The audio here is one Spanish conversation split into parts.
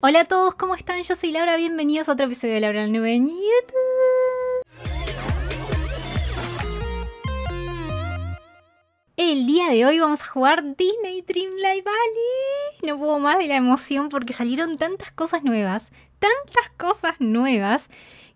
Hola a todos, ¿cómo están? Yo soy Laura, bienvenidos a otro episodio de Laura en Nube en YouTube. El día de hoy vamos a jugar Disney Dream Dreamlight Valley. No puedo más de la emoción porque salieron tantas cosas nuevas, tantas cosas nuevas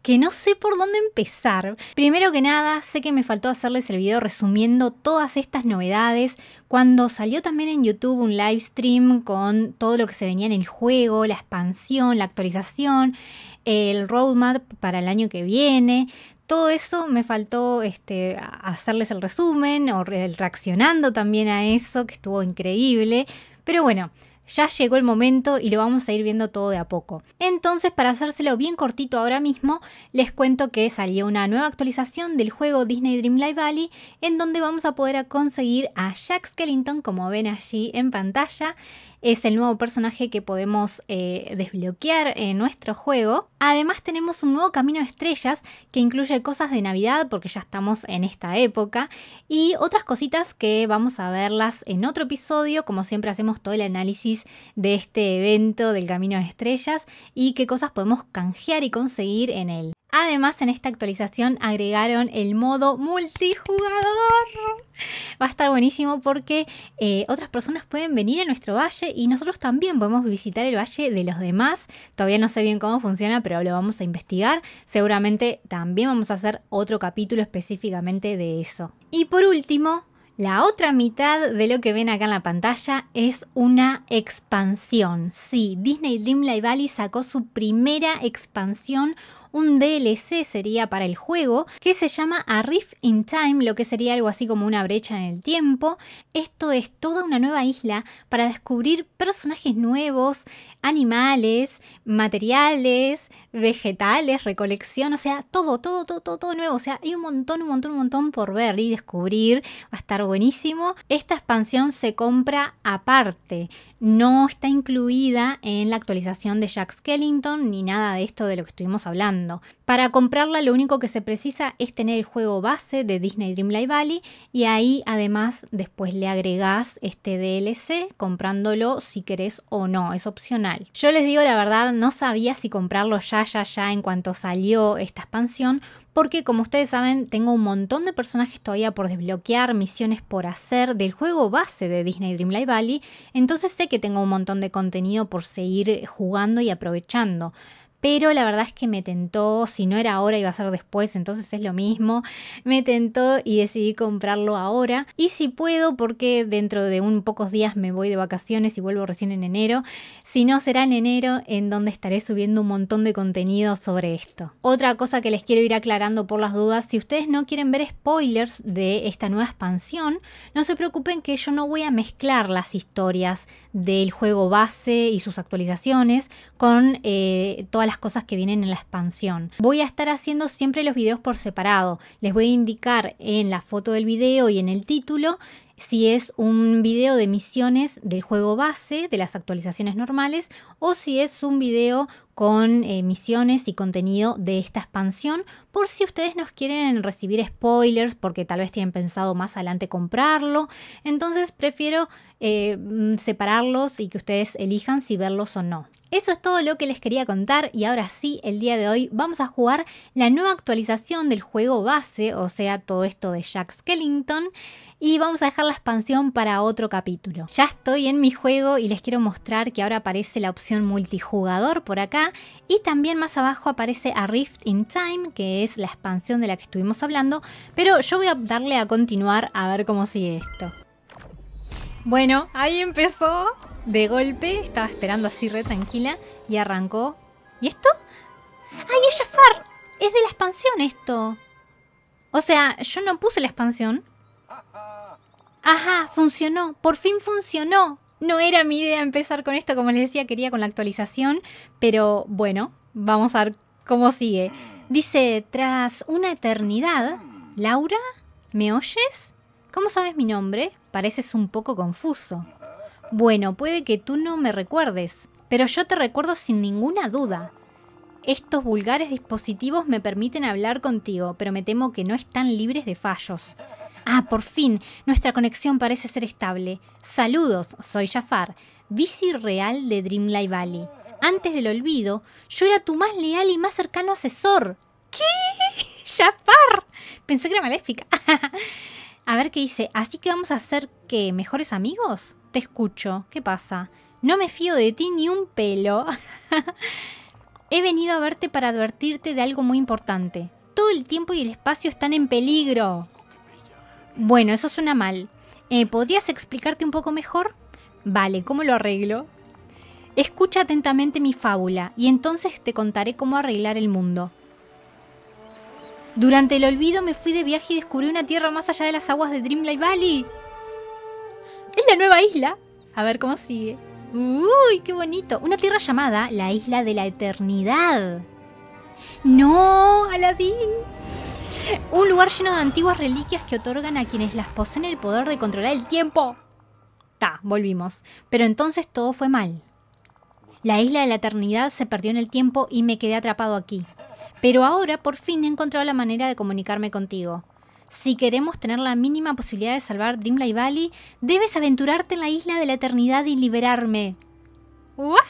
que no sé por dónde empezar. Primero que nada, sé que me faltó hacerles el video resumiendo todas estas novedades. Cuando salió también en YouTube un live stream con todo lo que se venía en el juego, la expansión, la actualización, el roadmap para el año que viene todo eso me faltó este, hacerles el resumen o reaccionando también a eso, que estuvo increíble. Pero bueno, ya llegó el momento y lo vamos a ir viendo todo de a poco. Entonces, para hacérselo bien cortito ahora mismo, les cuento que salió una nueva actualización del juego Disney Live Valley, en donde vamos a poder conseguir a Jack Skellington, como ven allí en pantalla, es el nuevo personaje que podemos eh, desbloquear en nuestro juego. Además tenemos un nuevo camino de estrellas que incluye cosas de Navidad porque ya estamos en esta época y otras cositas que vamos a verlas en otro episodio. Como siempre hacemos todo el análisis de este evento del camino de estrellas y qué cosas podemos canjear y conseguir en él. Además, en esta actualización agregaron el modo multijugador. Va a estar buenísimo porque eh, otras personas pueden venir a nuestro valle y nosotros también podemos visitar el valle de los demás. Todavía no sé bien cómo funciona, pero lo vamos a investigar. Seguramente también vamos a hacer otro capítulo específicamente de eso. Y por último, la otra mitad de lo que ven acá en la pantalla es una expansión. Sí, Disney Dreamlight Valley sacó su primera expansión un DLC sería para el juego, que se llama A Rift in Time, lo que sería algo así como una brecha en el tiempo. Esto es toda una nueva isla para descubrir personajes nuevos, animales, materiales, vegetales, recolección, o sea, todo, todo, todo, todo, todo nuevo. O sea, hay un montón, un montón, un montón por ver y descubrir. Va a estar buenísimo. Esta expansión se compra aparte no está incluida en la actualización de Jack Skellington ni nada de esto de lo que estuvimos hablando. Para comprarla lo único que se precisa es tener el juego base de Disney Dreamlight Valley y ahí además después le agregás este DLC comprándolo si querés o no, es opcional. Yo les digo la verdad, no sabía si comprarlo ya, ya, ya en cuanto salió esta expansión porque como ustedes saben tengo un montón de personajes todavía por desbloquear, misiones por hacer del juego base de Disney Dreamlight Valley, entonces sé que tengo un montón de contenido por seguir jugando y aprovechando pero la verdad es que me tentó, si no era ahora iba a ser después, entonces es lo mismo, me tentó y decidí comprarlo ahora y si puedo porque dentro de unos pocos días me voy de vacaciones y vuelvo recién en enero, si no será en enero en donde estaré subiendo un montón de contenido sobre esto. Otra cosa que les quiero ir aclarando por las dudas, si ustedes no quieren ver spoilers de esta nueva expansión, no se preocupen que yo no voy a mezclar las historias del juego base y sus actualizaciones con eh, todas las cosas que vienen en la expansión. Voy a estar haciendo siempre los videos por separado. Les voy a indicar en la foto del video y en el título si es un video de misiones del juego base, de las actualizaciones normales, o si es un video con eh, misiones y contenido de esta expansión, por si ustedes nos quieren recibir spoilers, porque tal vez tienen pensado más adelante comprarlo. Entonces prefiero eh, mm, separarlos y que ustedes elijan si verlos o no. Eso es todo lo que les quería contar y ahora sí, el día de hoy vamos a jugar la nueva actualización del juego base, o sea, todo esto de Jack Skellington, y vamos a dejar la expansión para otro capítulo. Ya estoy en mi juego y les quiero mostrar que ahora aparece la opción multijugador por acá y también más abajo aparece A Rift in Time, que es la expansión de la que estuvimos hablando, pero yo voy a darle a continuar a ver cómo sigue esto. Bueno, ahí empezó de golpe, estaba esperando así re tranquila y arrancó. ¿Y esto? ¡Ay, es Jafar! Es de la expansión esto. O sea, yo no puse la expansión. Ajá, funcionó, por fin funcionó. No era mi idea empezar con esto, como les decía, quería con la actualización, pero bueno, vamos a ver cómo sigue. Dice, tras una eternidad, Laura, ¿me oyes? ¿Cómo sabes mi nombre? Pareces un poco confuso. Bueno, puede que tú no me recuerdes, pero yo te recuerdo sin ninguna duda. Estos vulgares dispositivos me permiten hablar contigo, pero me temo que no están libres de fallos. Ah, por fin, nuestra conexión parece ser estable. Saludos, soy Jafar, bici real de Dreamlight Valley. Antes del olvido, yo era tu más leal y más cercano asesor. ¿Qué? Jafar. Pensé que era maléfica. A ver qué dice. Así que vamos a ser, que mejores amigos. Te escucho. ¿Qué pasa? No me fío de ti ni un pelo. He venido a verte para advertirte de algo muy importante. Todo el tiempo y el espacio están en peligro. Bueno, eso suena mal. Eh, ¿Podrías explicarte un poco mejor? Vale, ¿cómo lo arreglo? Escucha atentamente mi fábula y entonces te contaré cómo arreglar el mundo. Durante el olvido me fui de viaje y descubrí una tierra más allá de las aguas de Dreamlight Valley. Es la nueva isla. A ver cómo sigue. Uy, qué bonito. Una tierra llamada la Isla de la Eternidad. No, Aladín. Un lugar lleno de antiguas reliquias que otorgan a quienes las poseen el poder de controlar el tiempo. Ta, volvimos. Pero entonces todo fue mal. La Isla de la Eternidad se perdió en el tiempo y me quedé atrapado aquí. Pero ahora por fin he encontrado la manera de comunicarme contigo. Si queremos tener la mínima posibilidad de salvar Dreamlight Valley, debes aventurarte en la isla de la eternidad y liberarme. ¿What?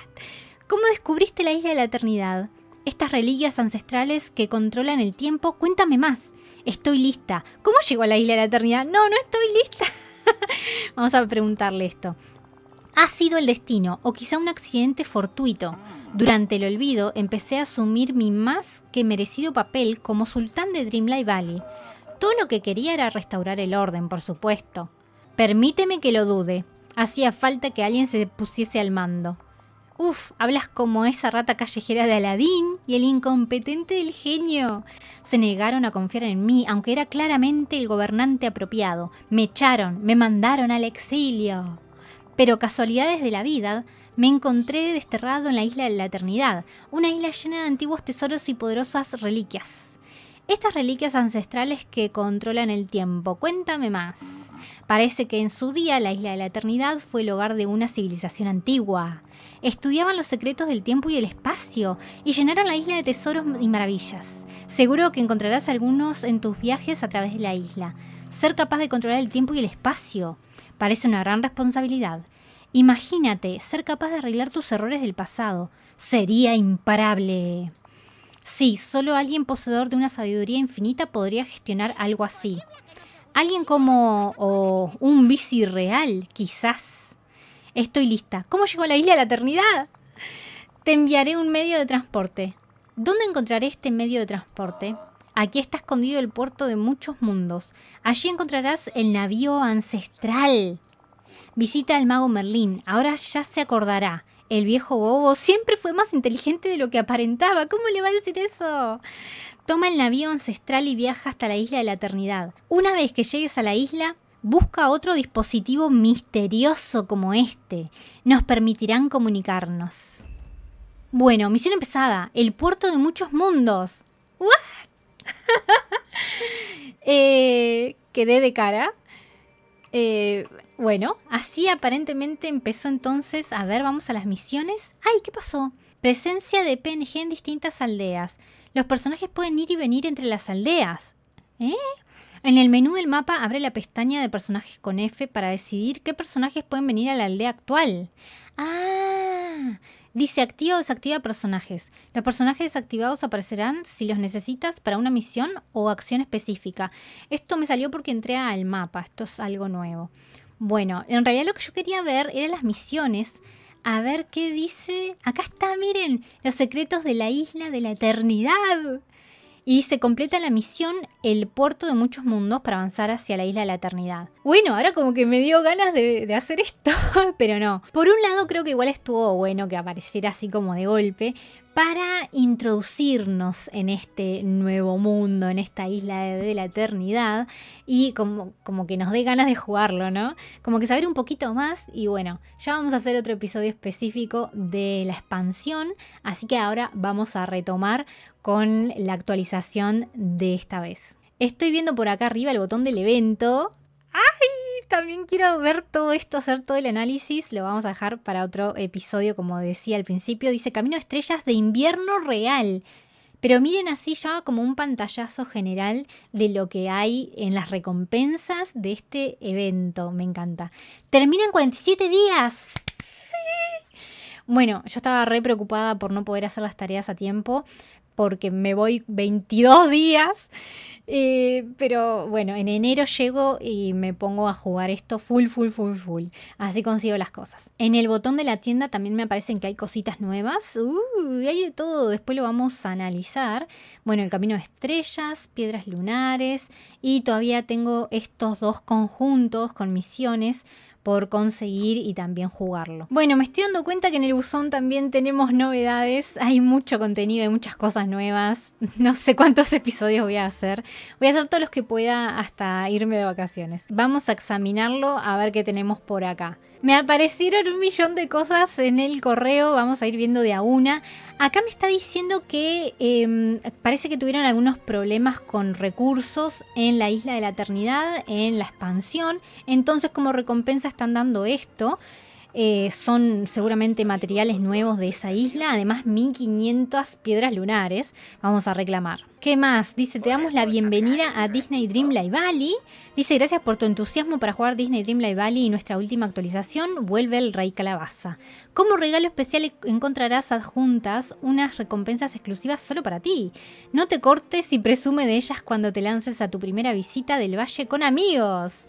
¿Cómo descubriste la isla de la eternidad? Estas reliquias ancestrales que controlan el tiempo, cuéntame más. Estoy lista. ¿Cómo llegó a la isla de la eternidad? No, no estoy lista. Vamos a preguntarle esto. Ha sido el destino, o quizá un accidente fortuito. Durante el olvido empecé a asumir mi más que merecido papel como sultán de Dreamlight Valley. Todo lo que quería era restaurar el orden, por supuesto. Permíteme que lo dude. Hacía falta que alguien se pusiese al mando. Uf, hablas como esa rata callejera de Aladín y el incompetente del genio. Se negaron a confiar en mí, aunque era claramente el gobernante apropiado. Me echaron, me mandaron al exilio. Pero casualidades de la vida, me encontré desterrado en la isla de la eternidad, una isla llena de antiguos tesoros y poderosas reliquias. Estas reliquias ancestrales que controlan el tiempo, cuéntame más. Parece que en su día la isla de la eternidad fue el hogar de una civilización antigua. Estudiaban los secretos del tiempo y el espacio y llenaron la isla de tesoros y maravillas. Seguro que encontrarás algunos en tus viajes a través de la isla. Ser capaz de controlar el tiempo y el espacio. Parece una gran responsabilidad. Imagínate ser capaz de arreglar tus errores del pasado. Sería imparable. Sí, solo alguien poseedor de una sabiduría infinita podría gestionar algo así. Alguien como o un bici real, quizás. Estoy lista. ¿Cómo llegó a la isla de la eternidad? Te enviaré un medio de transporte. ¿Dónde encontraré este medio de transporte? Aquí está escondido el puerto de muchos mundos. Allí encontrarás el navío ancestral. Visita al mago Merlín. Ahora ya se acordará. El viejo bobo siempre fue más inteligente de lo que aparentaba. ¿Cómo le va a decir eso? Toma el navío ancestral y viaja hasta la isla de la eternidad. Una vez que llegues a la isla, busca otro dispositivo misterioso como este. Nos permitirán comunicarnos. Bueno, misión empezada. El puerto de muchos mundos. ¿What? eh, quedé de cara. Eh, bueno, así aparentemente empezó entonces, a ver, vamos a las misiones. ¡Ay, qué pasó! Presencia de PNG en distintas aldeas. Los personajes pueden ir y venir entre las aldeas. ¿Eh? En el menú del mapa abre la pestaña de personajes con F para decidir qué personajes pueden venir a la aldea actual. ¡Ah! Dice activa o desactiva personajes. Los personajes desactivados aparecerán si los necesitas para una misión o acción específica. Esto me salió porque entré al mapa, esto es algo nuevo. Bueno, en realidad lo que yo quería ver eran las misiones. A ver qué dice. Acá está, miren, los secretos de la isla de la eternidad y se completa la misión El puerto de muchos mundos para avanzar hacia la isla de la eternidad. Bueno, ahora como que me dio ganas de, de hacer esto, pero no. Por un lado creo que igual estuvo bueno que apareciera así como de golpe, para introducirnos en este nuevo mundo, en esta isla de, la eternidad y como, que nos dé ganas de jugarlo, ¿no? Como que saber un poquito más y bueno, ya vamos a hacer otro episodio específico de la expansión, así que ahora vamos a retomar con la actualización de esta vez. Estoy viendo por acá arriba el botón del evento. ¡Ay! también quiero ver todo esto, hacer todo el análisis. Lo vamos a dejar para otro episodio, como decía al principio. Dice Camino Estrellas de invierno real. Pero miren así ya como un pantallazo general de lo que hay en las recompensas de este evento. Me encanta. Termina en 47 días. ¡Sí! Bueno, yo estaba re preocupada por no poder hacer las tareas a tiempo porque me voy 22 días eh, pero bueno, en enero llego y me pongo a jugar esto full, full, full, full. Así consigo las cosas. En el botón de la tienda también me aparecen que hay cositas nuevas. y hay de todo, después lo vamos a analizar. Bueno, el camino de estrellas, piedras lunares y todavía tengo estos dos conjuntos con misiones por conseguir y también jugarlo. Bueno, me estoy dando cuenta que en el buzón también tenemos novedades, hay mucho contenido, y muchas cosas nuevas, no sé cuántos episodios voy a hacer, voy a hacer todos los que pueda hasta irme de vacaciones. Vamos a examinarlo a ver qué tenemos por acá. Me aparecieron un millón de cosas en el correo, vamos a ir viendo de a una. Acá me está diciendo que em, parece que tuvieron algunos problemas con recursos en la isla de la eternidad, en la expansión. Entonces como recompensa están dando esto. Eh, son seguramente materiales nuevos de esa isla, además 1500 piedras lunares vamos a reclamar. ¿Qué más? Dice, te damos la bienvenida a Disney Dreamlight Valley. Dice, gracias por tu entusiasmo para jugar Disney Dreamlight Valley y nuestra última actualización, vuelve el Rey Calabaza. Como regalo especial e-, encontrarás adjuntas unas recompensas exclusivas solo para ti. No te cortes y presume de ellas cuando te lances a tu primera visita del valle con amigos.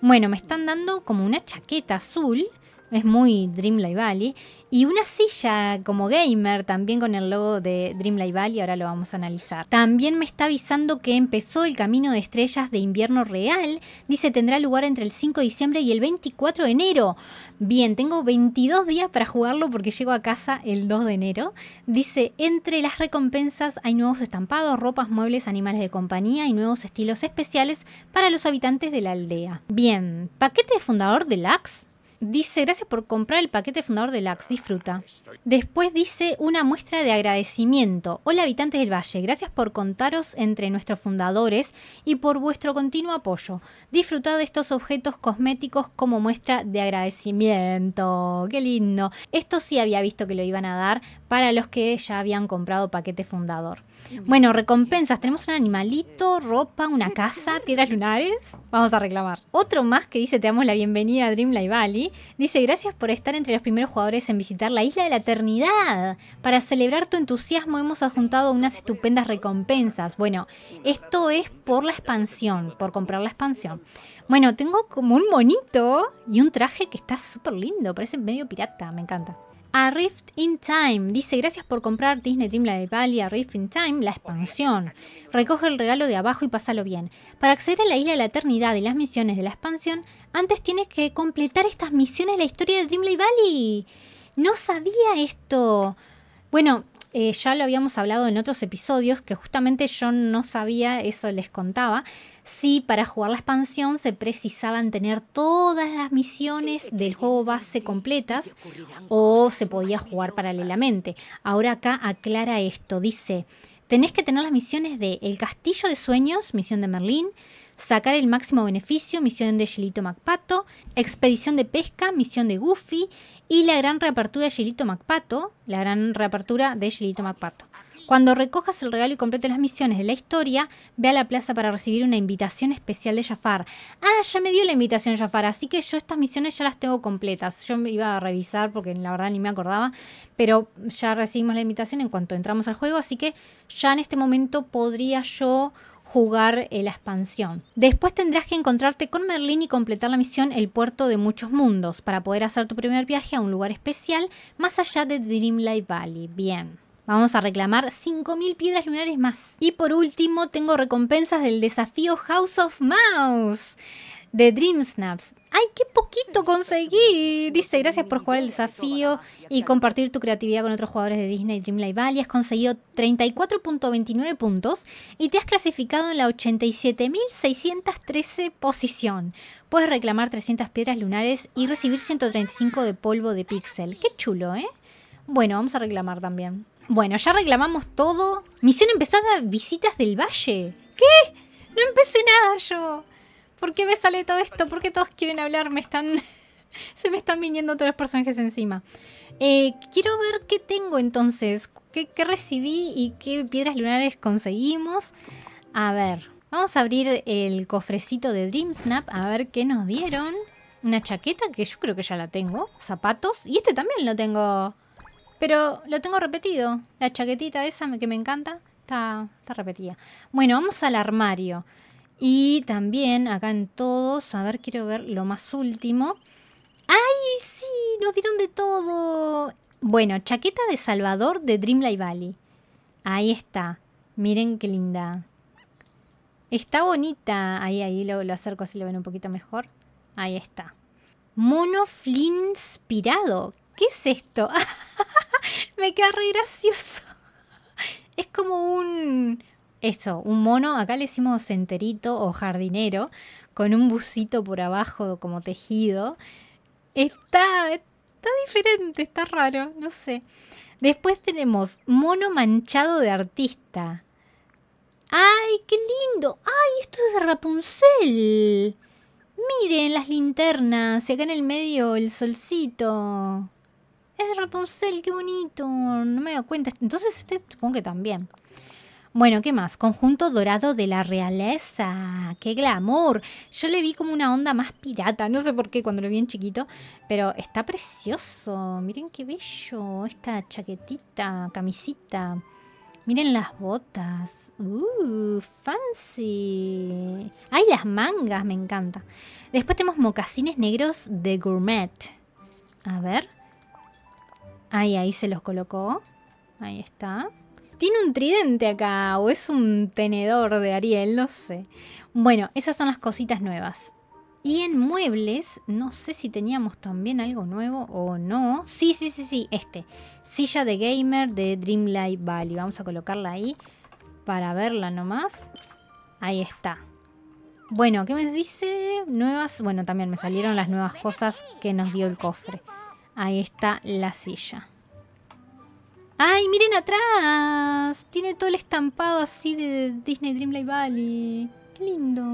Bueno, me están dando como una chaqueta azul es muy Dreamlight Valley. Y una silla como gamer, también con el logo de Dreamlight Valley, ahora lo vamos a analizar. También me está avisando que empezó el Camino de Estrellas de Invierno Real. Dice tendrá lugar entre el 5 de diciembre y el 24 de enero. Bien, tengo 22 días para jugarlo porque llego a casa el 2 de enero. Dice, entre las recompensas hay nuevos estampados, ropas, muebles, animales de compañía y nuevos estilos especiales para los habitantes de la aldea. Bien, paquete de fundador deluxe Dice, gracias por comprar el paquete fundador de LAX, disfruta. Después dice una muestra de agradecimiento. Hola habitantes del valle, gracias por contaros entre nuestros fundadores y por vuestro continuo apoyo. Disfrutad de estos objetos cosméticos como muestra de agradecimiento. Qué lindo. Esto sí había visto que lo iban a dar para los que ya habían comprado paquete fundador. Bueno, recompensas. Tenemos un animalito, ropa, una casa, piedras lunares. Vamos a reclamar. Otro más que dice te damos la bienvenida a Dreamlight Valley. Dice gracias por estar entre los primeros jugadores en visitar la isla de la eternidad. Para celebrar tu entusiasmo hemos adjuntado unas estupendas recompensas. Bueno, esto es por la expansión, por comprar la expansión. Bueno, tengo como un monito y un traje que está súper lindo, parece medio pirata, me encanta. A Rift in Time dice: Gracias por comprar Disney Dreamland Valley a Rift in Time, la expansión. Recoge el regalo de abajo y pásalo bien. Para acceder a la isla de la eternidad y las misiones de la expansión, antes tienes que completar estas misiones de la historia de Dreamland Valley. No sabía esto. Bueno, eh, ya lo habíamos hablado en otros episodios, que justamente yo no sabía, eso les contaba, si para jugar la expansión se precisaban tener todas las misiones del juego base completas o se podía jugar paralelamente. Ahora acá aclara esto, dice, tenés que tener las misiones de El Castillo de Sueños, misión de Merlín, Sacar el máximo beneficio, misión de Gilito Macpato, Expedición de Pesca, misión de Goofy y la gran reapertura de Gilito Macpato, la gran reapertura de Gilito Macpato. Cuando recojas el regalo y completes las misiones de la historia, ve a la plaza para recibir una invitación especial de Jafar. Ah, ya me dio la invitación Jafar, así que yo estas misiones ya las tengo completas. Yo me iba a revisar porque la verdad ni me acordaba, pero ya recibimos la invitación en cuanto entramos al juego, así que ya en este momento podría yo jugar eh, la expansión. Después tendrás que encontrarte con Merlin y completar la misión El puerto de muchos mundos para poder hacer tu primer viaje a un lugar especial más allá de Dreamlight Valley. Bien. Vamos a reclamar 5.000 piedras lunares más. Y por último, tengo recompensas del desafío House of Mouse de Dream Snaps. ¡Ay, qué poquito conseguí! Dice, gracias por jugar el desafío y compartir tu creatividad con otros jugadores de Disney Dreamlight Valley. Has conseguido 34.29 puntos y te has clasificado en la 87.613 posición. Puedes reclamar 300 piedras lunares y recibir 135 de polvo de píxel. ¡Qué chulo, eh! Bueno, vamos a reclamar también. Bueno, ya reclamamos todo. Misión empezada, visitas del valle. ¿Qué? No empecé nada yo. ¿Por qué me sale todo esto? ¿Por qué todos quieren hablar? Me están... Se me están viniendo todos los personajes encima. Eh, quiero ver qué tengo entonces. Qué, qué, recibí y qué piedras lunares conseguimos? A ver, vamos a abrir el cofrecito de Dreamsnap a ver qué nos dieron. Una chaqueta que yo creo que ya la tengo. Zapatos. Y este también lo tengo pero lo tengo repetido. La chaquetita esa que me encanta está, está repetida. Bueno, vamos al armario. Y también acá en todos, a ver, quiero ver lo más último. ¡Ay, sí! Nos dieron de todo. Bueno, chaqueta de Salvador de Dreamlight Valley. Ahí está. Miren qué linda. Está bonita. Ahí, ahí lo, acerco así lo ven un poquito mejor. Ahí está. Mono inspirado. ¿Qué es esto? me queda re gracioso. Es como un. Eso, un mono. Acá le hicimos enterito o jardinero. Con un bucito por abajo como tejido. Está. Está diferente, está raro, no sé. Después tenemos mono manchado de artista. ¡Ay, qué lindo! ¡Ay, esto es de Rapunzel! Miren las linternas y acá en el medio el solcito de Rapunzel, qué bonito. No me doy cuenta. Entonces, este, supongo que también. Bueno, ¿qué más? Conjunto dorado de la realeza. ¡Qué glamour! Yo le vi como una onda más pirata. No sé por qué cuando lo vi en chiquito. Pero está precioso. Miren qué bello. Esta chaquetita, camisita. Miren las botas. ¡Uh! ¡Fancy! ¡Ay, las mangas! Me encanta. Después tenemos mocasines negros de gourmet. A ver. Ahí, ahí se los colocó. Ahí está. Tiene un tridente acá o es un tenedor de Ariel, no sé. Bueno, esas son las cositas nuevas. Y en muebles, no sé si teníamos también algo nuevo o no. Sí, sí, sí, sí, este. Silla de gamer de Dreamlight Valley. Vamos a colocarla ahí para verla nomás. Ahí está. Bueno, ¿qué me dice? Nuevas, bueno, también me salieron las nuevas cosas que nos dio el cofre. Ahí está la silla. ¡Ay, miren atrás! Tiene todo el estampado así de Disney Dreamlight Valley. ¡Qué lindo!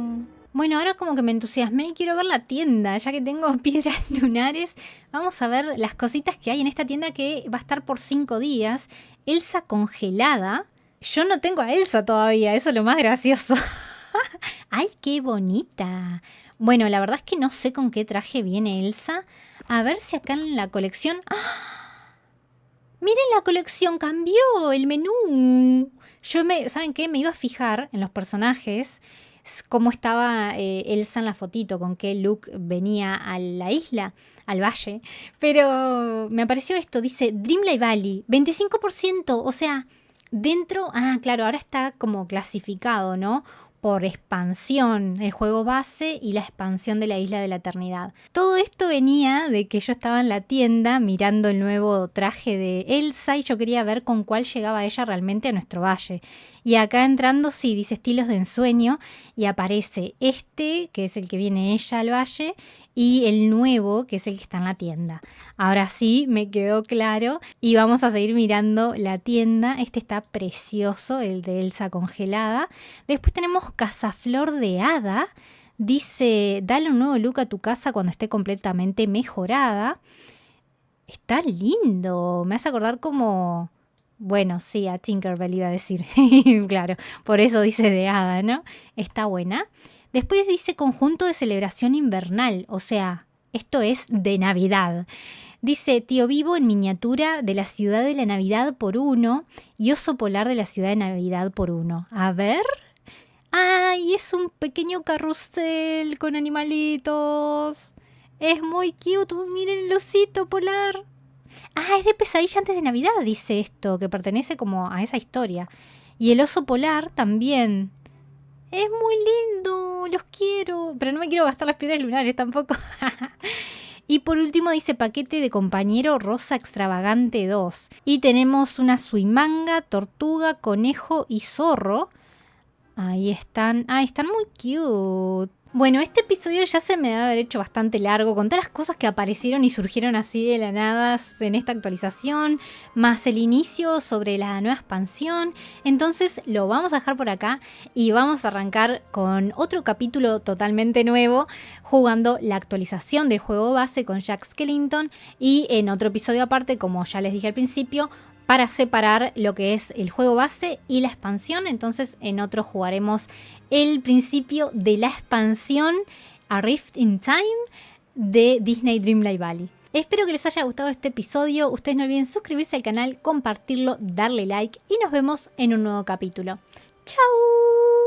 Bueno, ahora como que me entusiasmé y quiero ver la tienda, ya que tengo piedras lunares. Vamos a ver las cositas que hay en esta tienda que va a estar por cinco días. Elsa congelada. Yo no tengo a Elsa todavía, eso es lo más gracioso. ¡Ay, qué bonita! Bueno, la verdad es que no sé con qué traje viene Elsa a ver si acá en la colección... ¡Ah! Miren la colección, cambió el menú. Yo me, ¿saben qué? Me iba a fijar en los personajes cómo estaba eh, Elsa en la fotito, con qué look venía a la isla, al valle. Pero me apareció esto, dice Dreamlight Valley, 25%, o sea, dentro, ah, claro, ahora está como clasificado, ¿no? por expansión, el juego base y la expansión de la isla de la eternidad. Todo esto venía de que yo estaba en la tienda mirando el nuevo traje de Elsa y yo quería ver con cuál llegaba ella realmente a nuestro valle. Y acá entrando, sí, dice estilos de ensueño y aparece este, que es el que viene ella al valle, y el nuevo, que es el que está en la tienda. Ahora sí, me quedó claro y vamos a seguir mirando la tienda. Este está precioso, el de Elsa congelada. Después tenemos Flor de Hada. Dice, dale un nuevo look a tu casa cuando esté completamente mejorada. Está lindo, me hace acordar como bueno, sí, a Tinkerbell iba a decir. claro, por eso dice de hada, ¿no? Está buena. Después dice conjunto de celebración invernal, o sea, esto es de Navidad. Dice Tío Vivo en miniatura de la ciudad de la Navidad por uno y Oso Polar de la ciudad de Navidad por uno. A ver. ¡Ay! Es un pequeño carrusel con animalitos. Es muy cute. Miren el osito polar. Ah, es de pesadilla antes de Navidad, dice esto, que pertenece como a esa historia. Y el oso polar también. Es muy lindo, los quiero, pero no me quiero gastar las piedras lunares tampoco. y por último dice paquete de compañero Rosa Extravagante 2. Y tenemos una suimanga, tortuga, conejo y zorro. Ahí están. Ah, están muy cute. Bueno, este episodio ya se me debe haber hecho bastante largo con todas las cosas que aparecieron y surgieron así de la nada en esta actualización, más el inicio sobre la nueva expansión. Entonces lo vamos a dejar por acá y vamos a arrancar con otro capítulo totalmente nuevo, jugando la actualización del juego base con Jack Skellington y en otro episodio aparte, como ya les dije al principio, para separar lo que es el juego base y la expansión. Entonces en otro jugaremos el principio de la expansión a Rift in Time de Disney Dreamlight Valley. Espero que les haya gustado este episodio. Ustedes no olviden suscribirse al canal, compartirlo, darle like y nos vemos en un nuevo capítulo. ¡Chao!